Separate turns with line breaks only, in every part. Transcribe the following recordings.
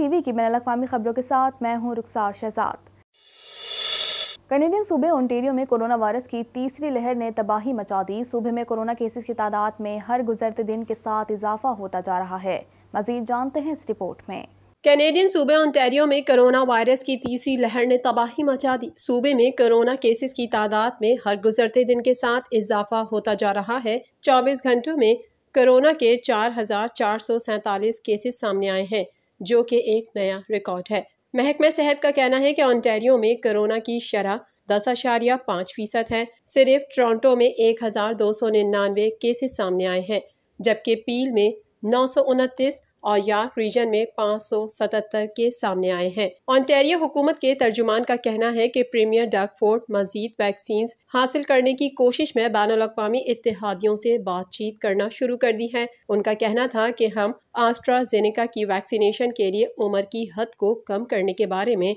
TV की man अवी खबरों के साथ मैं हूँ रुखसार शहजाद कनेडियन सूबे ओंटेरियो में कोरोना वायरस की तीसरी लहर ने तबाही मचा दी सूबे में कोरोना केसेस की तादाद में हर गुजरते दिन के साथ इजाफा होता जा रहा है मजीद जानते हैं इस रिपोर्ट में
कैनेडियन सूबे ओंटेरियो में कोरोना वायरस की तीसरी लहर ने तबाही मचा दी सूबे में कोरोना केसेस की तादाद में हर गुजरते दिन के साथ इजाफा होता जा रहा है 24 घंटों में कोरोना के चार केसेस सामने आए हैं जो कि एक नया रिकॉर्ड है महकमा सेहत का कहना है कि ऑन्टेरियो में कोरोना की शरह दस अशारिया पाँच फीसद है सिर्फ टोरंटो में एक हज़ार दो सौ निन्यानवे केसेस सामने आए हैं जबकि पील में नौ सौ उनतीस और यार्क रीजन में 577 केस सामने आए हैं ऑनटेरियो हुकूमत के तर्जुमान का कहना है कि प्रीमियर फोर्ट मजीद वैक्सीन हासिल करने की कोशिश में बैन अवी इतिहादियों से बातचीत करना शुरू कर दी है उनका कहना था कि हम आस्ट्राजेनेका की वैक्सीनेशन के लिए उम्र की हद को कम करने के बारे में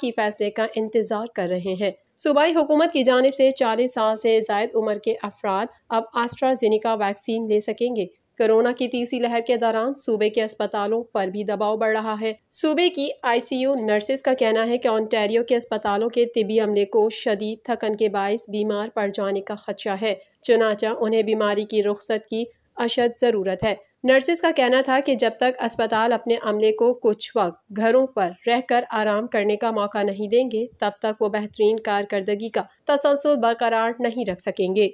की फैसले का इंतजार कर रहे हैं सूबाई हुकूमत की जानब से चालीस साल से जायद उम्र के अफराद अब आस्ट्राजेनिका वैक्सीन ले सकेंगे कोरोना की तीसरी लहर के दौरान सूबे के अस्पतालों पर भी दबाव बढ़ रहा है सूबे की आईसीयू नर्सेस का कहना है कि ऑनटेरियो के अस्पतालों के तिबी अमले को शदीद थकन के बायस बीमार पड़ जाने का खदशा है चुनाचा उन्हें बीमारी की रुख्सत की अशद ज़रूरत है नर्सेस का कहना था कि जब तक अस्पताल अपने अमले को कुछ वक्त घरों पर रहकर आराम करने का मौका नहीं देंगे तब तक वो बेहतरीन कारकर्दगी का तसलसल बरकरार नहीं रख सकेंगे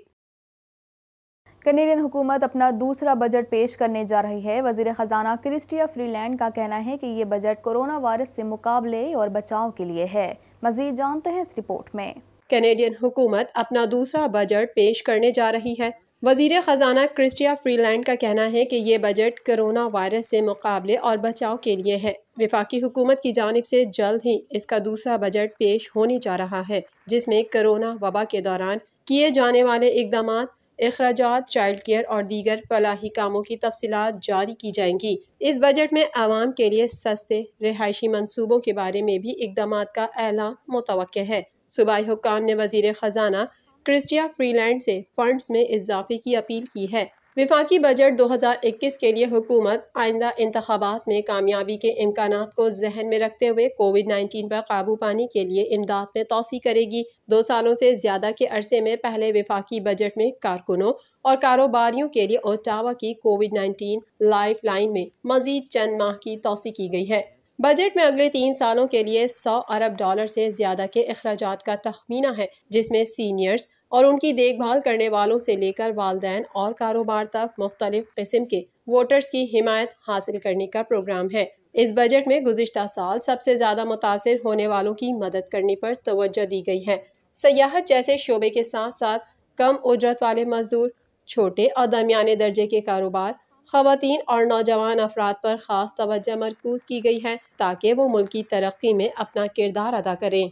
कनेडियन हुकूमत अपना दूसरा बजट पेश करने जा रही है वजीर ख़जाना क्रिस्टिया फ्रीलैंड का कहना
है कि ये बजट कोरोना वायरस से मुकाबले और बचाव के लिए है मजीद जानते हैं इस रिपोर्ट में कनेडियन हुकूमत अपना दूसरा बजट पेश करने जा रही है वजीर ख़जाना क्रिस्टिया फ्रीलैंड का कहना है कि ये बजट कोरोना वायरस से मुकाबले और बचाव के लिए है विफाकी हुकूमत की जानब से जल्द ही इसका दूसरा बजट पेश होने जा रहा है जिसमें कोरोना वबा के दौरान किए जाने वाले इकदाम अखराज चाइल्ड केयर और दीगर फलाही कामों की तफसलत जारी की जाएंगी इस बजट में आवाम के लिए सस्ते रिहायशी मनसूबों के बारे में भी इकदाम का एलान मुतव है सूबाई हुकाम ने वजीर ख़जाना क्रिस्टिया फ्रीलैंड से फंड्स में इजाफे की अपील की है विफाकी बजट 2021 के लिए हुकूमत आइंदा इंतबात में कामयाबी के इम्कान को जहन में रखते हुए कोविड 19 पर काबू पाने के लिए इमदाद में तोसी करेगी दो सालों से ज़्यादा के अरसे में पहले विफाकी बजट में कारकुनों और कारोबारियों के लिए ओटावा की कोविड 19 लाइफ लाइन में मजीद चंद माह की तोसी की गई है बजट में अगले तीन सालों के लिए सौ अरब डॉलर से ज़्यादा के अखराज का तखमीना है जिसमें सीनियर्स और उनकी देखभाल करने वालों से लेकर वालदेन और कारोबार तक मुख्तलिफ किस्म के वोटर्स की हिमायत हासिल करने का प्रोग्राम है इस बजट में गुजशत साल सबसे ज़्यादा मुतासर होने वालों की मदद करने पर तोज्जो दी गई है सयाहत जैसे शोबे के साथ साथ कम उजरत वाले मजदूर छोटे और दरमिया दर्जे के कारोबार खातन और नौजवान अफराद पर ख़ास तोज्जो मरकूज की गई है ताकि वो मुल्क की तरक्की में अपना किरदार अदा करें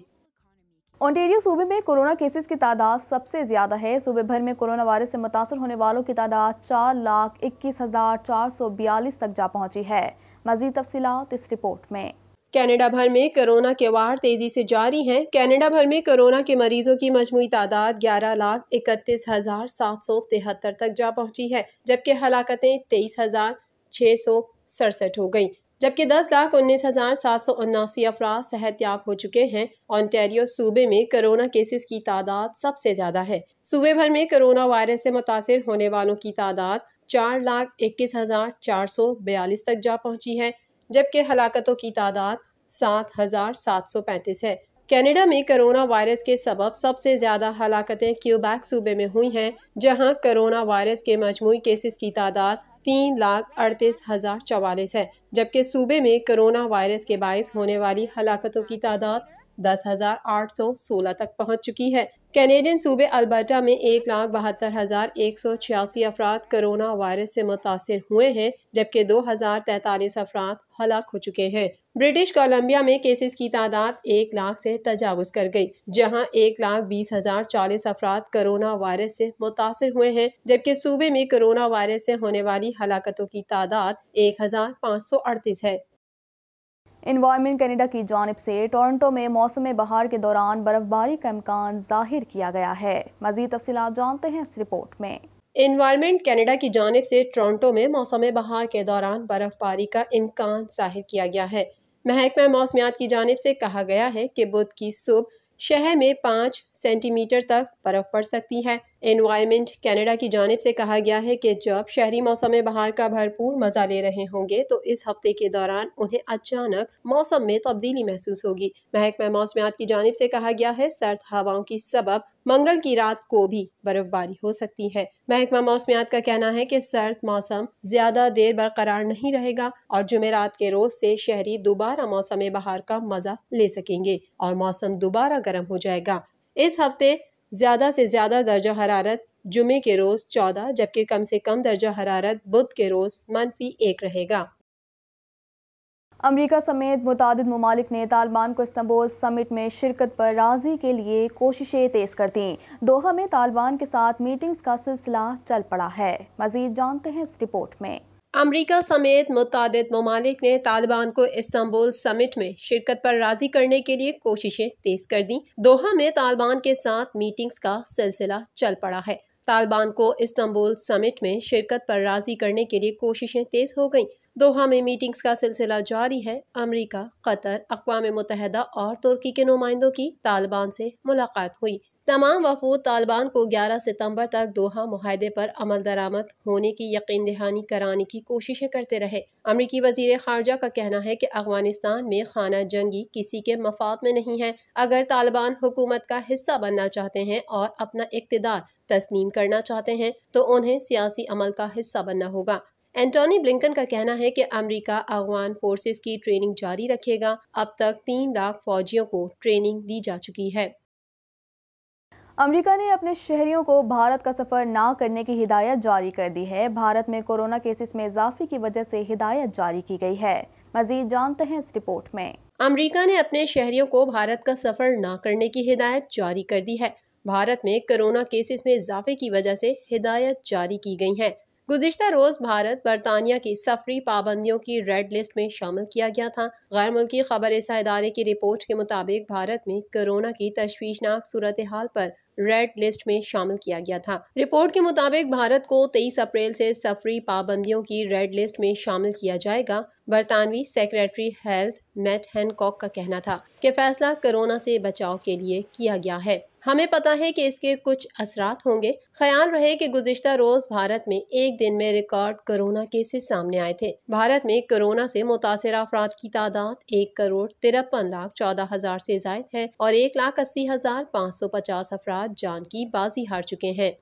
ओंटेरियो
सूबे में कोरोना केसेस की तादाद सबसे ज़्यादा है सूबे भर में कोरोना वायरस से मुतासर होने वालों की तादाद चार लाख इक्कीस हज़ार चार सौ बयालीस तक जा पहुंची है मजीद तफसीत
इस रिपोर्ट में कनाडा भर में कोरोना के वार तेज़ी से जारी हैं कनाडा भर में कोरोना के मरीजों की मजमू तादाद ग्यारह लाख इकतीस हज़ार सात सौ तिहत्तर तक जा पहुंची है जबकि हलाकतें तेईस हज़ार छः सौ सड़सठ हो गईं जबकि दस लाख उन्नीस हज़ार सात सौ उन्नासी अफराद याब हो चुके हैं ऑन्टेरियो सूबे में कोरोना केसेस की तादाद सबसे ज़्यादा है सूबे भर में कोरोना वायरस से मुतासर होने वालों की तादाद चार लाख इक्कीस हज़ार चार सौ बयालीस तक जा पहुंची है जबकि हलाकतों की तादाद सात हज़ार सात सौ पैंतीस है कैनेडा में कोरोना वायरस के सबब सबसे ज़्यादा हलाकतें क्यूबैक सूबे में हुई हैं जहां कोरोना वायरस के मजमू केसेस की तादाद तीन लाख अड़तीस हज़ार चवालीस है जबकि सूबे में कोरोना वायरस के बायस होने वाली हलाकतों की तादाद दस हज़ार आठ सौ सोलह तक पहुँच चुकी है कैनेडियन सूबे अल्बर्टा में एक लाख बहत्तर हज़ार एक सौ छियासी अफराद करोना वायरस से मुतासर हुए हैं जबकि दो हज़ार तैंतालीस अफराद हलाक हो चुके हैं ब्रिटिश कोलंबिया में केसेस की तादाद एक लाख से तजावज कर गई जहां एक लाख बीस हजार चालीस अफराद करोना वायरस से मुतासर हुए हैं जबकि सूबे में करोना वायरस से होने वाली हलाकतों की तादाद एक हजार पाँच सौ अड़तीस है इन्वायरमेंट कनेडा की जानब से टोरंटो में मौसम बहार के दौरान बर्फबारी का इम्कान जाहिर किया गया है मजीद तफसी जानते हैं इस रिपोर्ट में इन्वायरमेंट कनाडा की जानब से टोरंटो में मौसम बहार के दौरान बर्फबारी का इम्कान जाहिर किया गया है महकमा मौसमियात की जानब से कहा गया है कि बुध की सुबह शहर में पाँच सेंटीमीटर तक बर्फ पड़ सकती है एनवायरमेंट कनाडा की जानब से कहा गया है कि जब शहरी मौसम बहार का भरपूर मजा ले रहे होंगे तो इस हफ्ते के दौरान उन्हें अचानक मौसम में तब्दीली महसूस होगी महकमा मौसमियात की जानब से कहा गया है सर्द हवाओं की सबब मंगल की रात को भी बर्फबारी हो सकती है महकमा मौसमियात का कहना है कि सर्द मौसम ज्यादा देर बरकरार नहीं रहेगा और जुमेरात के रोज से शहरी दोबारा मौसम बहार का मजा ले सकेंगे और मौसम दोबारा गर्म हो जाएगा इस हफ्ते ज्यादा से ज्यादा दर्जा हरारत जुमे के रोज चौदह जबकि कम से कम दर्जा हरारत बुध के रोज मनफी एक रहेगा अमरीका समेत
मुतद ममालिक ने तालिबान को इस्तंबुल समिट में शिरकत पर राजी के लिए कोशिशें तेज़ कर दी दोहा में तालिबान के साथ मीटिंग्स का सिलसिला चल पड़ा है
मजीद जानते हैं इस रिपोर्ट में अमरीका समेत मुतद ममालिक ने तालिबान को इस्तांबुल समिट में शिरकत पर राजी करने के लिए कोशिशें तेज़ कर दी दोहा में तालिबान के साथ मीटिंग्स का सिलसिला चल पड़ा है तालिबान को इस्तांबुल समिट में शिरकत पर राजी करने के लिए कोशिशें तेज़ हो गईं दोहा में मीटिंग्स का सिलसिला जारी है अमरीका कतर अकवा मुतहदा और तुर्की के नुमाइंदों की तालिबान से मुलाकात हुई तमाम वफूद तालिबान को 11 सितंबर तक दोहा माहे पर अमल दरामद होने की यकीन दहानी कराने की कोशिशें करते रहे अमरीकी वजीर खारजा का कहना है कि अफगानिस्तान में खाना जंगी किसी के मफाद में नहीं है अगर तालिबान हुकूमत का हिस्सा बनना चाहते हैं और अपना इकतदार तस्लीम करना चाहते हैं तो उन्हें सियासी अमल का हिस्सा बनना होगा एंटोनी ब्लिंकन का कहना है कि अमेरिका अफगान फोर्सेस की ट्रेनिंग जारी रखेगा अब तक तीन लाख फौजियों को ट्रेनिंग दी जा चुकी है अमेरिका ने अपने शहरियों को भारत का सफ़र ना करने की हिदायत जारी कर
दी है भारत में कोरोना केसेस में इजाफे की वजह से हिदायत जारी की गई है मजीद जानते
हैं इस रिपोर्ट में अमेरिका ने अपने शहरियों को भारत का सफ़र ना करने की हिदायत जारी कर दी है भारत में कोरोना केसेस में इजाफे की वजह से हिदायत जारी की गई है गुजशत रोज़ भारत बरतानिया की सफरी पाबंदियों की रेड लिस्ट में शामिल किया गया था गैर मुल्की खबर इस इदारे की रिपोर्ट के मुताबिक भारत में कोरोना की तशवीशनाक सूरत हाल पर रेड लिस्ट में शामिल किया गया था रिपोर्ट के मुताबिक भारत को 23 अप्रैल से सफरी पाबंदियों की रेड लिस्ट में शामिल किया जाएगा बरतानवी सेक्रेटरी हेल्थ मैट हैनकॉक का कहना था कि फैसला कोरोना से बचाव के लिए किया गया है हमें पता है कि इसके कुछ असरात होंगे ख्याल रहे कि गुजशत रोज भारत में एक दिन में रिकॉर्ड कोरोना केसेस सामने आए थे भारत में कोरोना से मुतासर अफराद की तादाद एक करोड़ तिरपन लाख चौदह हजार से जायद है और एक लाख अस्सी हजार पाँच सौ पचास अफराद जान की बाजी हार चुके हैं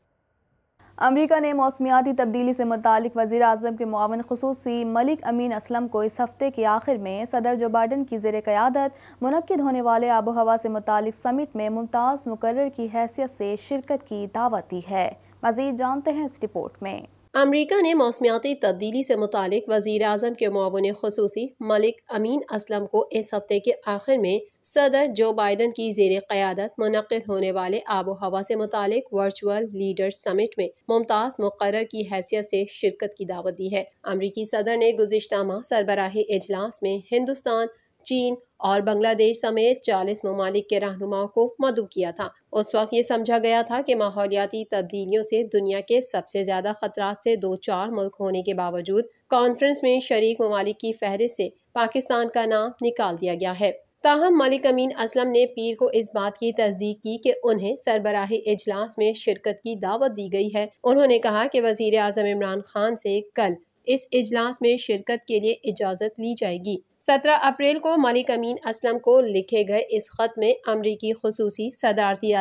अमरीका ने मौसमियाती
तब्दीली से मुतल वजी अजम के मावन खसूस मलिक अमीन असलम को इस हफ्ते के आखिर में सदर जो बाइडन की जेर क़्यादत मनद होने वाले आबो हवा से मुतल समिट में मुमताज़ मुकर की हैसियत से शिरकत की दावत दी है मज़ीद जानते हैं इस रिपोर्ट में
अमरीका ने मौसमियाती तब्दीली से मुतल वजीर अजम के मावन खसूसी मलिक अमीन असलम को इस हफ्ते के आखिर में सदर जो बाइडन की जेर क़्यादत मनद होने वाले आबो हवा से मुतल वर्चुअल लीडर समिट में मुमताज़ मुकर की हैसियत से शिरकत की दावत दी है अमरीकी सदर ने गुजशत माह सरबराह इजलास में हिंदुस्तान चीन और बांग्लादेश समेत 40 ममालिक के रहनुमाओं को मदु किया था उस वक्त ये समझा गया था कि माहौलियाती तब्दीलियों से दुनिया के सबसे ज़्यादा खतरा से दो चार मुल्क होने के बावजूद कॉन्फ्रेंस में शरीक ममालिक की फहरिस्त से पाकिस्तान का नाम निकाल दिया गया है ताहम मलिक अमीन असलम ने पीर को इस बात की तस्दीक की कि उन्हें सरबराह इजलास में शिरकत की दावत दी गई है उन्होंने कहा कि वजीर आजम इमरान खान से कल इस इजलास में शिरकत के लिए इजाज़त ली जाएगी सत्रह अप्रैल को मलिक अमीन असलम को लिखे गए इस खत में अमरीकी खसूसी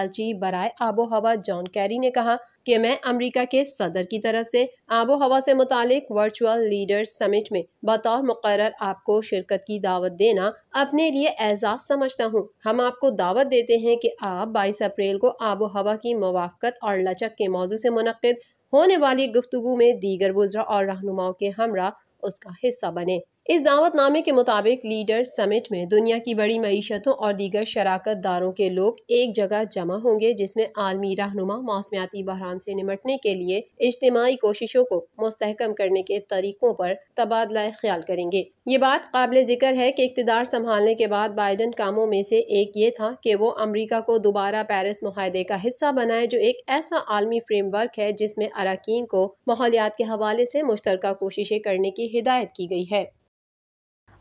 आलची बरए आबो हवा जॉन कैरी ने कहा कि मैं अमरीका के सदर की तरफ से आबो हवा से मुतालिक वर्चुअल लीडर समिट में बतौर मुकर आपको शिरकत की दावत देना अपने लिए एजाज समझता हूँ हम आपको दावत देते हैं कि आप 22 अप्रैल को आबो हवा की मवाफ़त और लचक के मौजू से मुनद होने वाली गुफ्तु में दीगर वज्रा और रहनुमाओं के हमरा उसका हिस्सा बने इस दावतनामे के मुताबिक लीडर समिट में दुनिया की बड़ी मीशतों और दीगर शराकत दारों के लोग एक जगह जमा होंगे जिसमें आलमी रहनुमा मौसमियाती बहरान से निमटने के लिए इज्तमी कोशिशों को मुस्तकम करने के तरीकों पर तबादला ख्याल करेंगे ये बात काबिल जिक्र है कि इकतदार संभालने के बाद बाइडन कामों में से एक ये था कि वो अमरीका को दोबारा पेरिस माहदे का हिस्सा बनाए जो एक ऐसा आलमी फ्रेमवर्क है जिसमें अरकान को माहौलियात के हवाले से मुश्तरक कोशिशें करने की हिदायत की गई है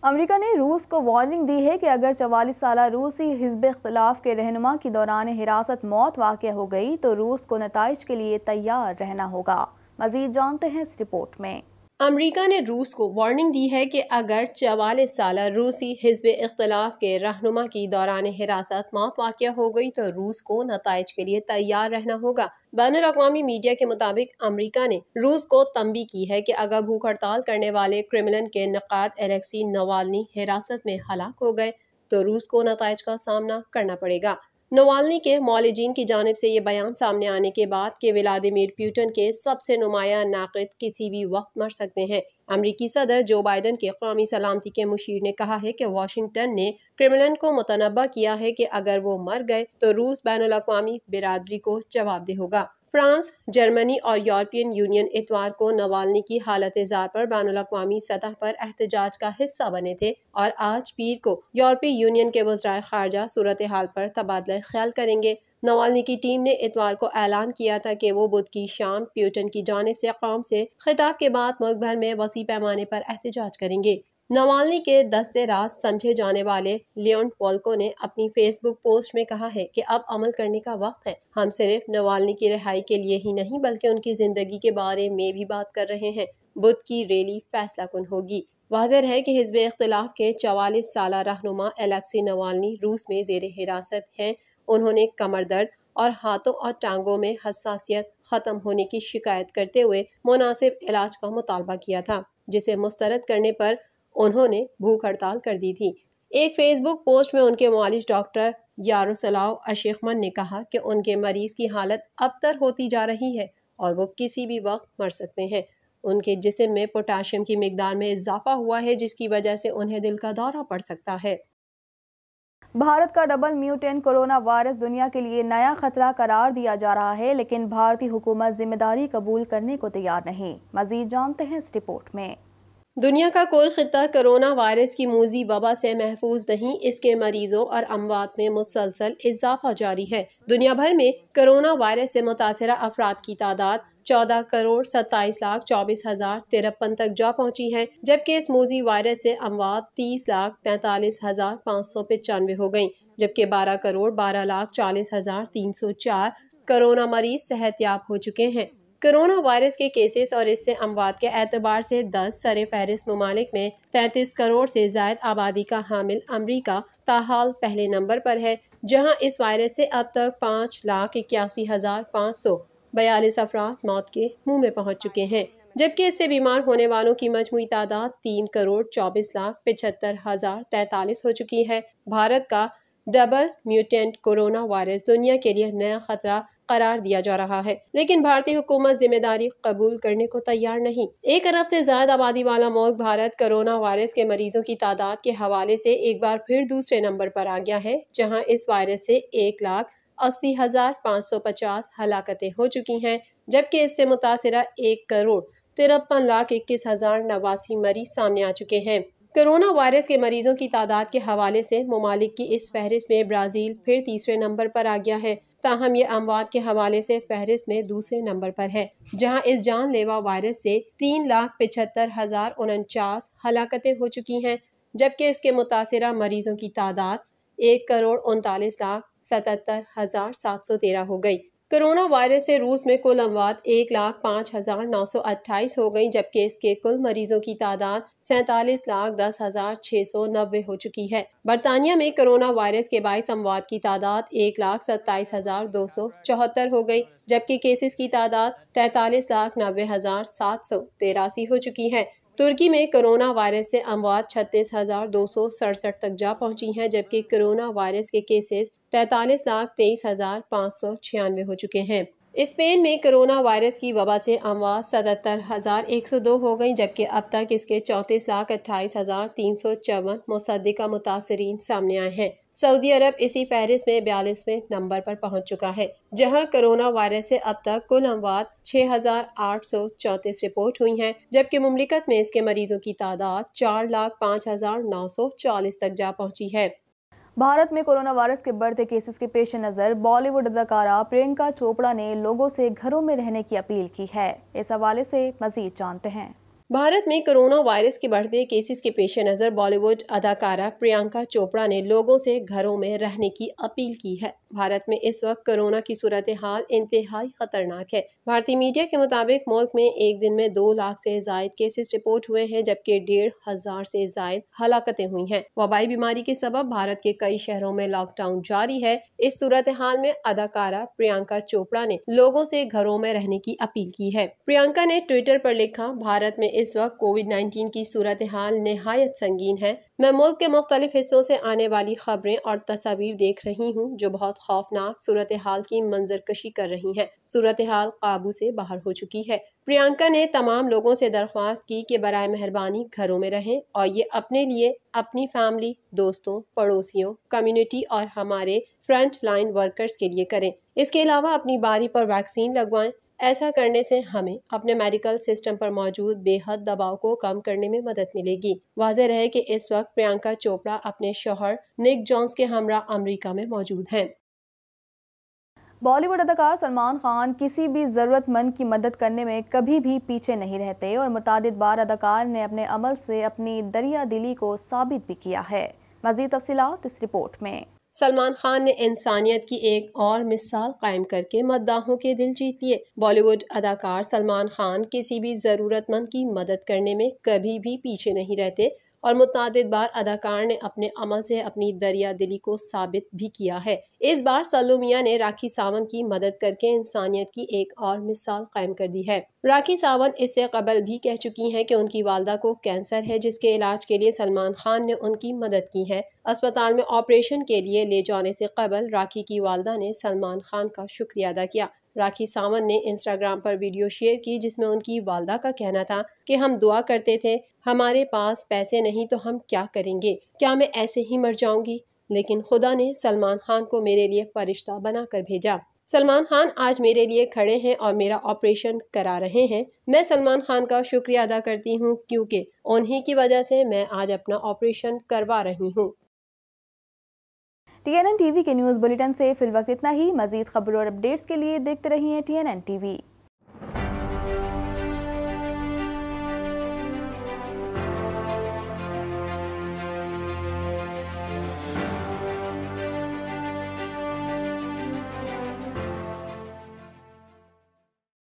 अमेरिका ने
रूस को वार्निंग दी है कि अगर चवालीस साल रूसी हिजब इख्तलाफ के रहनुमा की दौरान हिरासत मौत वाक़ हो गई तो रूस को नतज के लिए तैयार रहना होगा मजीद जानते
हैं इस रिपोर्ट में अमरीका ने रूस को वार्निंग दी है कि अगर चवालीस साल रूसी हिजब इख्तलाफ के रहनुमा की दौरान हिरासत मौत वाक़ हो गई तो रूस को नतज के लिए तैयार रहना होगा बैन अवी मीडिया के मुताबिक अमरीका ने रूस को तंबी की है कि अगर भूख हड़ताल करने वाले क्रिमिलन के नकाद एलेक्सी नवालनी हिरासत में हलाक हो गए तो रूस को नतज का सामना करना पड़ेगा नवालनी के मौलजीन की जानब से ये बयान सामने आने के बाद के व्लादिमिर प्यूटन के सबसे नुमाया नाकद किसी भी वक्त मर सकते हैं अमरीकी सदर जो बाइडन के कौमी सलामती के मुशीर ने कहा है कि वाशिंगटन ने क्रिमिलन को मुतनबा किया है कि अगर वो मर गए तो रूस बैन अवी बिरादरी को जवाबदेह होगा फ्रांस जर्मनी और यूरोपियन यूनियन इतवार को नवालनी की हालत इजार पर बैन अवी सतह पर एहतजाज का हिस्सा बने थे और आज पीर को यूरोपीय यूनियन के वज्राय खारजा सूरत हाल पर तबादला ख्याल करेंगे नवालनी की टीम ने इतवार को ऐलान किया था कि वो बुध की शाम प्यूटन की जानब से कौम से खिताब के बाद मुल्क भर में वसी पैमाने पर एहतजाज करेंगे नवालनी के दस्ते रास समझे जाने वाले लियोन पोल्को ने अपनी फेसबुक पोस्ट में कहा है कि अब अमल करने का वक्त है हम सिर्फ नवालनी की रिहाई के लिए ही नहीं बल्कि उनकी ज़िंदगी के बारे में भी बात कर रहे हैं बुध की रैली फैसला कन होगी वाजह है कि हिजब इख्तलाफ के चवालीस साल रहनुमा एलेक्सी नवालनी रूस में जेर हिरासत हैं उन्होंने कमर दर्द और हाथों और टांगों में हसासियत ख़त्म होने की शिकायत करते हुए मुनासिब इलाज का मुतालबा किया था जिसे मुस्तरद करने पर उन्होंने भूख हड़ताल कर दी थी एक फेसबुक पोस्ट में उनके मालिश डॉक्टर यारोसलाव अशेखमन ने कहा कि उनके मरीज़ की हालत अबतर होती जा रही है और वो किसी भी वक्त मर सकते हैं उनके जिसम में पोटाशियम की मकदार में इजाफा हुआ है जिसकी वजह से उन्हें दिल का दौरा पड़ सकता है भारत का डबल म्यूटेंट कोरोना वायरस दुनिया के लिए नया
खतरा करार दिया जा रहा है लेकिन भारतीय हुकूमत जिम्मेदारी कबूल करने को तैयार नहीं
मजीद जानते हैं इस रिपोर्ट में दुनिया का कोई ख़त्ता कोरोना वायरस की मूजी वबा से महफूज नहीं इसके मरीजों और अमवात में मुसलसल इजाफा जारी है दुनिया भर में कोरोना वायरस से मुतासर अफराद की तादाद चौदह करोड़ सत्ताईस लाख चौबीस हजार तिरपन तक जा पहुंची है जबकि इस मूजी वायरस से अमवात तीस लाख तैतालीस हजार पाँच सौ पचानवे हो गयी जबकि बारह करोड़ बारह लाख चालीस हजार तीन सौ चार कोरोना मरीज याब हो चुके हैं कोरोना वायरस के केसेस और इससे अमवात के एतबार से 10 सर फहरिस्त ममालिक में 33 करोड़ से जायद आबादी का हामिल अमरीका ताहाल पहले नंबर पर है जहां इस वायरस से अब तक पाँच लाख इक्यासी हज़ार पाँच सौ बयालीस अफराद मौत के मुंह में पहुंच चुके हैं जबकि इससे बीमार होने वालों की मजमू तादाद तीन करोड़ चौबीस लाख पिछहत्तर हज़ार तैतालीस हो चुकी है भारत का डबल म्यूटेंट कोरोना वायरस दुनिया के लिए नया खतरा करार दिया जा रहा है लेकिन भारतीय हुकूमत जिम्मेदारी कबूल करने को तैयार नहीं एक अरब से ज्यादा आबादी वाला मुल्क भारत कोरोना वायरस के मरीजों की तादाद के हवाले से एक बार फिर दूसरे नंबर पर आ गया है जहां इस वायरस से एक लाख अस्सी हजार पाँच सौ पचास हलाकतें हो चुकी हैं जबकि इससे मुतासरा एक करोड़ तिरपन लाख इक्कीस हजार नवासी मरीज सामने आ चुके हैं कोरोना वायरस के मरीजों की तादाद के हवाले से ममालिक की इस फहरिस्त में ब्राज़ील फिर तीसरे नंबर पर आ गया है ताहम ये अमवात के हवाले से फहरिस्त में दूसरे नंबर पर है जहाँ इस जानलेवा वायरस से तीन लाख पिछहत्तर हज़ार उनचास हलाकतें हो चुकी हैं जबकि इसके मुतासर मरीजों की तादाद एक करोड़ उनतालीस लाख सतहत्तर हज़ार सात सौ तेरह हो गई कोरोना वायरस से रूस में कुल अमवात एक लाख पाँच हज़ार नौ सौ अट्ठाईस हो गई जबकि इसके कुल मरीजों की तादाद सैतालीस लाख दस हज़ार छः सौ नब्बे हो चुकी है बरतानिया में कोरोना वायरस के बाईस अमवात की तादाद एक लाख सत्ताईस हज़ार दो सौ चौहत्तर हो गई जबकि केसेस की तादाद तैतालीस लाख नब्बे हज़ार सात सौ तेरासी हो चुकी है तुर्की में कोरोना वायरस से अमवात छत्तीस हज़ार दो सौ सड़सठ तक जा पहुंची हैं जबकि कोरोना वायरस के केसेस तैंतालीस लाख तेईस हज़ार पाँच सौ छियानवे हो चुके हैं स्पेन में कोरोना वायरस की वबा से अमवात सतहत्तर हज़ार एक सौ दो हो गई जबकि अब तक इसके चौंतीस लाख अट्ठाईस हज़ार तीन सौ चौवन मुसदा मुतासरी सामने आए हैं सऊदी अरब इसी फहरिस्त में बयालीसवें नंबर पर पहुंच चुका है जहां कोरोना वायरस से अब तक कुल अमवात छः हज़ार आठ सौ चौंतीस रिपोर्ट हुई हैं जबकि मुमलिकत में इसके मरीजों की तादाद चार लाख पाँच हज़ार नौ सौ चालीस तक जा पहुंची है भारत में कोरोना वायरस के बढ़ते केसेस के पेश नज़र बॉलीवुड
अदाकारा प्रियंका चोपड़ा ने लोगों से घरों में रहने की अपील की है इस हवाले से मजीद
जानते हैं भारत में कोरोना वायरस के बढ़ते केसेस के पेश नज़र बॉलीवुड अदाकारा प्रियंका चोपड़ा ने लोगों से घरों में रहने की अपील की है भारत में इस वक्त कोरोना की सूरत हाल इंतहाई खतरनाक है भारतीय मीडिया के मुताबिक मुल्क में एक दिन में दो लाख से जायद केसेस रिपोर्ट हुए हैं जबकि डेढ़ हजार से जायद हलाकतें हुई हैं वबाई बीमारी के सबब भारत के कई शहरों में लॉकडाउन जारी है इस सूरत हाल में अदाकारा प्रियंका चोपड़ा ने लोगों से घरों में रहने की अपील की है प्रियंका ने ट्विटर पर लिखा भारत में इस वक्त कोविड 19 की सूरत हाल नहायत संगीन है मैं मुल्क के मुख्तलिफ हिस्सों से आने वाली खबरें और तस्वीर देख रही हूँ जो बहुत खौफनाक सूरत हाल की मंजरकशी कर रही हैं सूरत हाल काबू से बाहर हो चुकी है प्रियंका ने तमाम लोगों से दरख्वास्त की कि बर मेहरबानी घरों में रहें और ये अपने लिए अपनी फैमिली दोस्तों पड़ोसियों कम्युनिटी और हमारे फ्रंट लाइन वर्कर्स के लिए करें इसके अलावा अपनी बारी पर वैक्सीन लगवाएं ऐसा करने से हमें अपने मेडिकल सिस्टम पर मौजूद बेहद दबाव को कम करने में मदद मिलेगी वाजह रहे कि इस वक्त प्रियंका चोपड़ा अपने शोहर निक जॉन्स के हमरा अमरीका में मौजूद हैं बॉलीवुड अदाकार सलमान खान किसी भी ज़रूरतमंद की मदद करने में कभी भी पीछे नहीं
रहते और मुताद बार अदाकार ने अपने अमल से अपनी दरिया दिली को साबित भी किया है
मज़ीद तफसीत इस रिपोर्ट में सलमान खान ने इंसानियत की एक और मिसाल कायम करके मद्दाहों के दिल जीत लिए बॉलीवुड अदाकार सलमान खान किसी भी ज़रूरतमंद की मदद करने में कभी भी पीछे नहीं रहते और मुतद बार अदाकार ने अपने अमल से अपनी दरिया दिली को साबित भी किया है इस बार सलोमिया ने राखी सावंत की मदद करके इंसानियत की एक और मिसाल कायम कर दी है राखी सावंत इससे कबल भी कह चुकी हैं कि उनकी वालदा को कैंसर है जिसके इलाज के लिए सलमान खान ने उनकी मदद की है अस्पताल में ऑपरेशन के लिए ले जाने से कबल राखी की वालदा ने सलमान खान का शुक्रिया अदा किया राखी सावंत ने इंस्टाग्राम पर वीडियो शेयर की जिसमें उनकी वालदा का कहना था कि हम दुआ करते थे हमारे पास पैसे नहीं तो हम क्या करेंगे क्या मैं ऐसे ही मर जाऊंगी लेकिन खुदा ने सलमान खान को मेरे लिए फरिश्ता बना कर भेजा सलमान खान आज मेरे लिए खड़े हैं और मेरा ऑपरेशन करा रहे हैं मैं सलमान खान का शुक्रिया अदा करती हूँ क्योंकि उन्हीं की वजह से मैं आज अपना ऑपरेशन करवा रही हूँ टीएनएन टीवी के न्यूज़ बुलेटिन से वक्त इतना ही मजीद
खबरों और अपडेट्स के लिए देखते रहिए टीएनएन टीवी